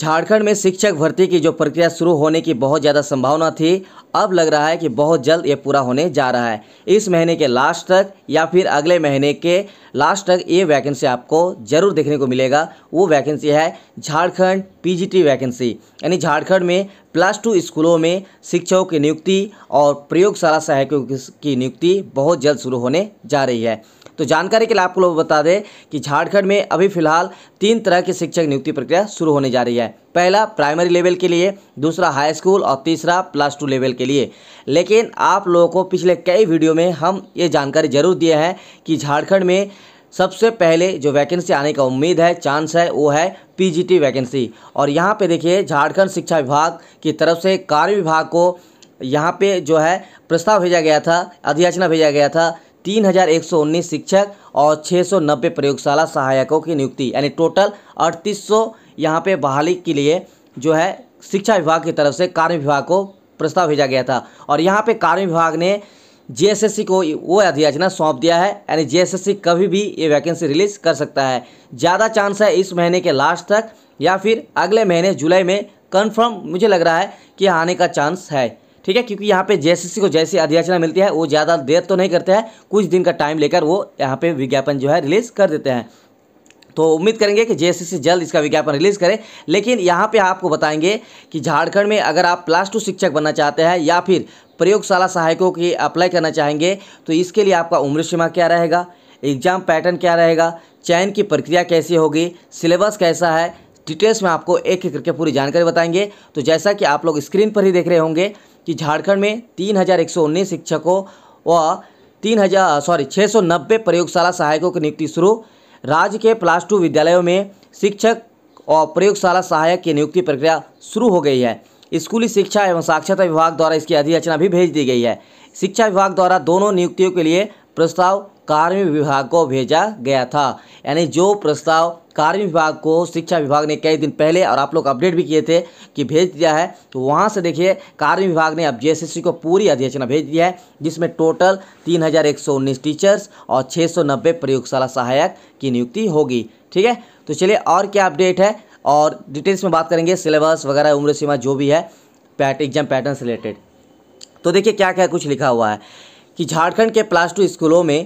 झारखंड में शिक्षक भर्ती की जो प्रक्रिया शुरू होने की बहुत ज़्यादा संभावना थी अब लग रहा है कि बहुत जल्द ये पूरा होने जा रहा है इस महीने के लास्ट तक या फिर अगले महीने के लास्ट तक ये वैकेंसी आपको ज़रूर देखने को मिलेगा वो वैकेंसी है झारखंड पीजीटी वैकेंसी यानी झारखंड में प्लस टू स्कूलों में शिक्षकों की नियुक्ति और प्रयोगशाला सहायकों की नियुक्ति बहुत जल्द शुरू होने जा रही है तो जानकारी के लिए आप लोग बता दें कि झारखंड में अभी फिलहाल तीन तरह की शिक्षक नियुक्ति प्रक्रिया शुरू होने जा रही है पहला प्राइमरी लेवल के लिए दूसरा हाई स्कूल और तीसरा प्लस टू लेवल के लिए लेकिन आप लोगों को पिछले कई वीडियो में हम ये जानकारी जरूर दिए हैं कि झारखंड में सबसे पहले जो वैकेंसी आने का उम्मीद है चांस है वो है पीजीटी वैकेंसी और यहाँ पे देखिए झारखंड शिक्षा विभाग की तरफ से कार्य विभाग को यहाँ पे जो है प्रस्ताव भेजा गया था अधियाचना भेजा गया था तीन हज़ार एक सौ उन्नीस शिक्षक और छः सौ नब्बे प्रयोगशाला सहायकों की नियुक्ति यानी टोटल अड़तीस सौ यहाँ पर बहाली के लिए जो है शिक्षा विभाग की तरफ से कार्य विभाग को प्रस्ताव भेजा गया था और यहाँ पे कार्य विभाग ने जेएसएससी को वो अध्याचना सौंप दिया है यानी जेएसएससी कभी भी ये वैकेंसी रिलीज कर सकता है ज़्यादा चांस है इस महीने के लास्ट तक या फिर अगले महीने जुलाई में कन्फर्म मुझे लग रहा है कि आने का चांस है ठीक है क्योंकि यहाँ पे जेएससी को जैसी अध्याचना मिलती है वो ज़्यादा देर तो नहीं करते हैं कुछ दिन का टाइम लेकर वो यहाँ पे विज्ञापन जो है रिलीज़ कर देते हैं तो उम्मीद करेंगे कि जेएससी जल्द इसका विज्ञापन रिलीज करे लेकिन यहाँ पे आपको बताएंगे कि झारखंड में अगर आप प्लस टू शिक्षक बनना चाहते हैं या फिर प्रयोगशाला सहायकों की अप्लाई करना चाहेंगे तो इसके लिए आपका उम्र सीमा क्या रहेगा एग्जाम पैटर्न क्या रहेगा चयन की प्रक्रिया कैसी होगी सिलेबस कैसा है डिटेल्स में आपको एक एक करके पूरी जानकारी बताएंगे तो जैसा कि आप लोग स्क्रीन पर ही देख रहे होंगे कि झारखंड में तीन शिक्षकों व तीन हजार सॉरी छः सौ नब्बे प्रयोगशाला सहायकों की नियुक्ति शुरू राज्य के प्लस टू विद्यालयों में शिक्षक और प्रयोगशाला सहायक की नियुक्ति प्रक्रिया शुरू हो गई है स्कूली शिक्षा एवं साक्षरता विभाग द्वारा इसकी अधिसूचना भी भेज दी गई है शिक्षा विभाग द्वारा दोनों नियुक्तियों के लिए प्रस्ताव कार्मिक विभाग को भेजा गया था यानी जो प्रस्ताव कार्मिक विभाग को शिक्षा विभाग ने कई दिन पहले और आप लोग अपडेट भी किए थे कि भेज दिया है तो वहाँ से देखिए कार्मिक विभाग ने अब जेएसएससी को पूरी अधिसूचना भेज दिया है जिसमें टोटल तीन टीचर्स और छः प्रयोगशाला सहायक की नियुक्ति होगी ठीक है तो चलिए और क्या अपडेट है और डिटेल्स में बात करेंगे सिलेबस वगैरह उम्र सीमा जो भी है पैट एग्जाम पैटर्न से रिलेटेड तो देखिए क्या क्या कुछ लिखा हुआ है कि झारखंड के प्लस टू स्कूलों में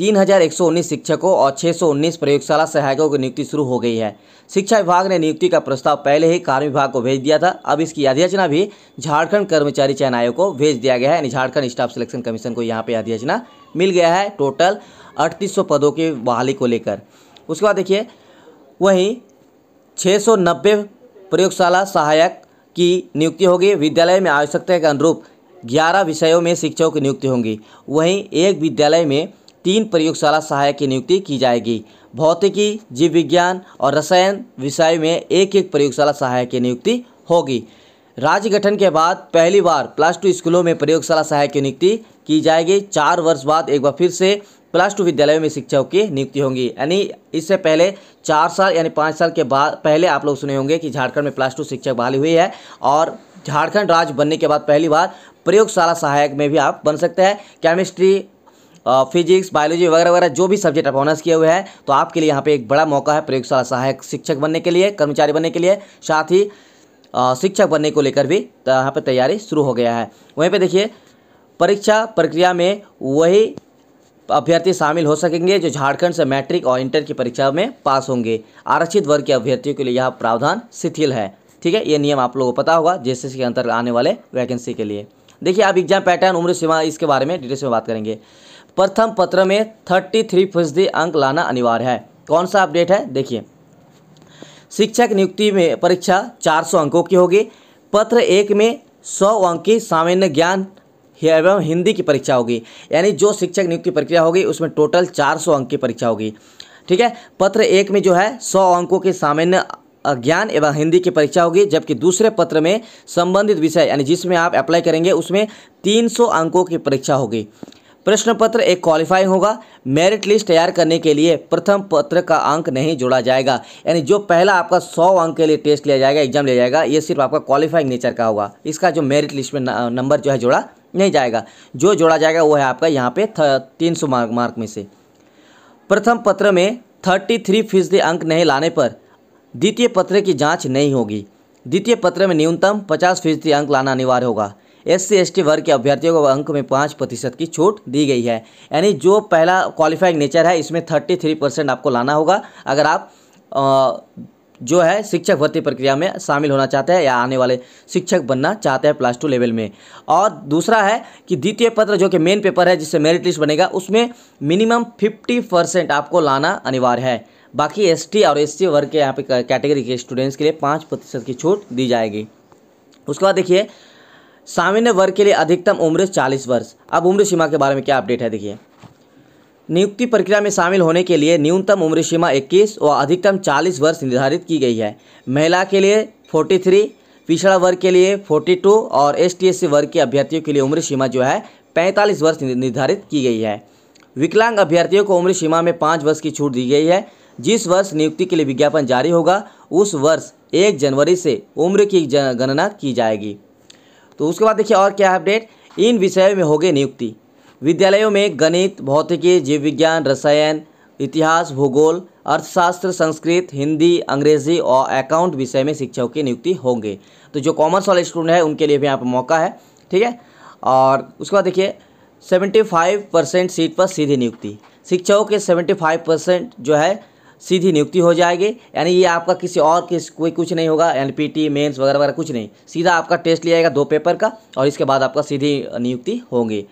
उन्नीस शिक्षकों और उन्नीस प्रयोगशाला सहायकों की नियुक्ति शुरू हो गई है शिक्षा विभाग ने नियुक्ति का प्रस्ताव पहले ही कार्य विभाग को भेज दिया था अब इसकी अध्यक्षना भी झारखंड कर्मचारी चयन आयोग को भेज दिया गया है यानी झारखंड स्टाफ सिलेक्शन कमीशन को यहाँ पर अध्यक्षना मिल गया है टोटल अड़तीस पदों की बहाली को लेकर उसके बाद देखिए वहीं 690 प्रयोगशाला सहायक की नियुक्ति होगी विद्यालय में आवश्यकता के अनुरूप ग्यारह विषयों में शिक्षकों की नियुक्ति होंगी वहीं एक विद्यालय में तीन प्रयोगशाला सहायक की नियुक्ति की जाएगी भौतिकी जीव विज्ञान और रसायन विषय में एक एक प्रयोगशाला सहायक की नियुक्ति होगी राज्य गठन के बाद पहली बार प्लस टू स्कूलों में प्रयोगशाला सहायक की नियुक्ति की जाएगी चार वर्ष बाद एक बार फिर से प्लस टू विद्यालयों में शिक्षकों की नियुक्ति होंगी यानी इससे पहले चार साल यानी पाँच साल के बाद पहले आप लोग सुने होंगे कि झारखंड में प्लस टू शिक्षक बहाली हुई है और झारखंड राज्य बनने के बाद पहली बार प्रयोगशाला सहायक में भी आप बन सकते हैं केमिस्ट्री फिजिक्स बायोलॉजी वगैरह वगैरह जो भी सब्जेक्ट आप ऑनर्स किए हुए हैं तो आपके लिए यहाँ पे एक बड़ा मौका है प्रयोगशाला सहायक शिक्षक बनने के लिए कर्मचारी बनने के लिए साथ ही शिक्षक बनने को लेकर भी यहाँ पर तैयारी शुरू हो गया है वहीं पर देखिए परीक्षा प्रक्रिया में वही अभ्यर्थी शामिल हो सकेंगे जो झारखंड से मैट्रिक और इंटर की परीक्षा में पास होंगे आरक्षित वर्ग के अभ्यर्थियों के लिए यह प्रावधान शिथिल है ठीक है ये नियम आप लोगों को पता होगा जे के अंतर्गत आने वाले वैकेंसी के लिए देखिए आप एग्जाम पैटर्न उम्र सीमा इसके बारे में डिटेल्स में बात करेंगे प्रथम पत्र में थर्टी थ्री फीसदी अंक लाना अनिवार्य है कौन सा अपडेट है देखिए शिक्षक नियुक्ति में परीक्षा 400 अंकों की होगी पत्र एक में 100 अंक की सामान्य ज्ञान एवं हिंदी की परीक्षा होगी यानी जो शिक्षक नियुक्ति प्रक्रिया होगी उसमें टोटल 400 अंक की परीक्षा होगी ठीक है पत्र एक में जो है 100 अंकों की सामान्य ज्ञान एवं हिंदी की परीक्षा होगी जबकि दूसरे पत्र में संबंधित विषय यानी जिसमें आप अप्लाई करेंगे उसमें 300 अंकों की परीक्षा होगी प्रश्न पत्र एक क्वालिफाई होगा मेरिट लिस्ट तैयार करने के लिए प्रथम पत्र का अंक नहीं जोड़ा जाएगा यानी जो पहला आपका सौ अंक के लिए टेस्ट लिया जाएगा एग्जाम लिया जाएगा ये सिर्फ आपका क्वालिफाइंग नेचर का होगा इसका जो मेरिट लिस्ट में नंबर जो है जोड़ा नहीं जाएगा जो जोड़ा जाएगा वो है आपका यहाँ पे तीन सौ मार्क मार्क में से प्रथम पत्र में थर्टी थ्री फीसदी अंक नहीं लाने पर द्वितीय पत्र की जाँच नहीं होगी द्वितीय पत्र में न्यूनतम पचास फीसदी अंक लाना अनिवार्य होगा एस सी वर्ग के अभ्यर्थियों को अंक में पाँच प्रतिशत की छूट दी गई है यानी जो पहला क्वालिफाइंग नेचर है इसमें थर्टी थ्री परसेंट आपको लाना होगा अगर आप आ, जो है शिक्षक भर्ती प्रक्रिया में शामिल होना चाहते हैं या आने वाले शिक्षक बनना चाहते हैं प्लस टू लेवल में और दूसरा है कि द्वितीय पत्र जो कि मेन पेपर है जिससे मेरिट लिस्ट बनेगा उसमें मिनिमम फिफ्टी परसेंट आपको लाना अनिवार्य है बाकी एसटी और एससी वर्ग के यहाँ पे कैटेगरी के स्टूडेंट्स के लिए पाँच प्रतिशत की छूट दी जाएगी उसके बाद देखिए सामान्य वर्ग के लिए अधिकतम उम्र चालीस वर्ष अब उम्र सीमा के बारे में क्या अपडेट है देखिए नियुक्ति प्रक्रिया में शामिल होने के लिए न्यूनतम उम्र सीमा 21 व अधिकतम 40 वर्ष निर्धारित की गई है महिला के लिए 43, पिछड़ा वर्ग के लिए 42 और एस टी वर्ग के अभ्यर्थियों के लिए उम्र सीमा जो है 45 वर्ष निर्धारित की गई है विकलांग अभ्यर्थियों को उम्र सीमा में पाँच वर्ष की छूट दी गई है जिस वर्ष नियुक्ति के लिए विज्ञापन जारी होगा उस वर्ष एक जनवरी से उम्र की गणना की जाएगी तो उसके बाद देखिए और क्या अपडेट इन विषयों में होगी नियुक्ति विद्यालयों में गणित भौतिकी जीव विज्ञान रसायन इतिहास भूगोल अर्थशास्त्र संस्कृत हिंदी अंग्रेजी और अकाउंट विषय में शिक्षकों की नियुक्ति होंगे तो जो कॉमर्स वाले स्टूडेंट हैं उनके लिए भी यहाँ पर मौका है ठीक है और उसके बाद देखिए सेवेंटी फाइव परसेंट सीट पर सीधी नियुक्ति शिक्षकों के सेवेंटी फाइव परसेंट जो है सीधी नियुक्ति हो जाएगी यानी ये आपका किसी और किस कोई कुछ नहीं होगा एन पी टी मेन्स वगैरह वगैरह कुछ नहीं सीधा आपका टेस्ट लिया जाएगा दो पेपर का और इसके बाद आपका सीधी नियुक्ति होंगी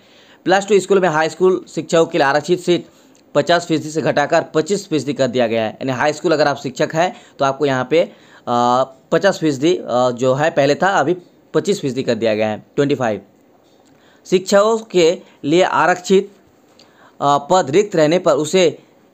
प्लस टू स्कूल में हाई स्कूल शिक्षकों के लिए आरक्षित सीट पचास फीसदी से घटाकर पच्चीस फीसदी कर दिया गया है यानी हाई स्कूल अगर आप शिक्षक हैं तो आपको यहाँ पे पचास फीसदी जो है पहले था अभी पच्चीस फीसदी कर दिया गया है ट्वेंटी फाइव शिक्षकों के लिए आरक्षित पद रिक्त रहने पर उसे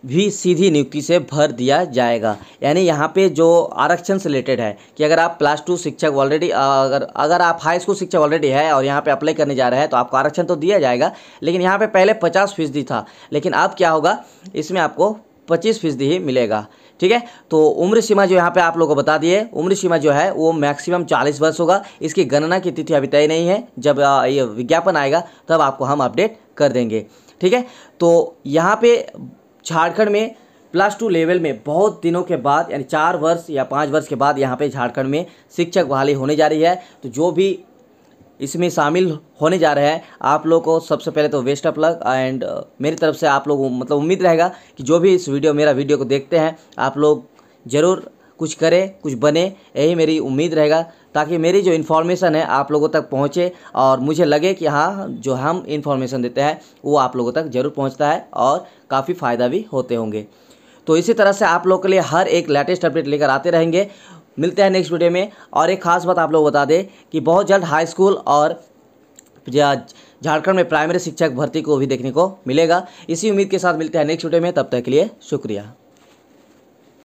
भी सीधी नियुक्ति से भर दिया जाएगा यानी यहाँ पे जो आरक्षण से रिलेटेड है कि अगर आप प्लस टू शिक्षक ऑलरेडी अगर अगर आप हाई स्कूल शिक्षक ऑलरेडी है और यहाँ पे अप्लाई करने जा रहे हैं तो आपको आरक्षण तो दिया जाएगा लेकिन यहाँ पे पहले पचास फीसदी था लेकिन अब क्या होगा इसमें आपको पच्चीस फीसदी ही मिलेगा ठीक है तो उम्र सीमा जो यहाँ पे आप लोगों को बता दिए उम्र सीमा जो है वो मैक्सिमम चालीस वर्ष होगा इसकी गणना की तिथि अभी तय नहीं है जब ये विज्ञापन आएगा तब आपको हम अपडेट कर देंगे ठीक है तो यहाँ पे झारखंड में प्लस टू लेवल में बहुत दिनों के बाद यानी चार वर्ष या पाँच वर्ष के बाद यहाँ पे झारखंड में शिक्षक बहाली होने जा रही है तो जो भी इसमें शामिल होने जा रहे हैं आप लोग को सबसे पहले तो वेस्ट ऑफ लक एंड मेरी तरफ से आप लोग मतलब उम्मीद रहेगा कि जो भी इस वीडियो मेरा वीडियो को देखते हैं आप लोग ज़रूर कुछ करें कुछ बने यही मेरी उम्मीद रहेगा ताकि मेरी जो इन्फॉर्मेशन है आप लोगों तक पहुंचे और मुझे लगे कि हाँ जो हम इन्फॉर्मेशन देते हैं वो आप लोगों तक ज़रूर पहुंचता है और काफ़ी फ़ायदा भी होते होंगे तो इसी तरह से आप लोग के लिए हर एक लेटेस्ट अपडेट लेकर आते रहेंगे मिलते हैं नेक्स्ट वीडियो में और एक खास बात आप लोग बता दें कि बहुत जल्द हाई स्कूल और झारखंड में प्राइमरी शिक्षक भर्ती को भी देखने को मिलेगा इसी उम्मीद के साथ मिलते हैं नेक्स्ट वीडियो में तब तक के लिए शुक्रिया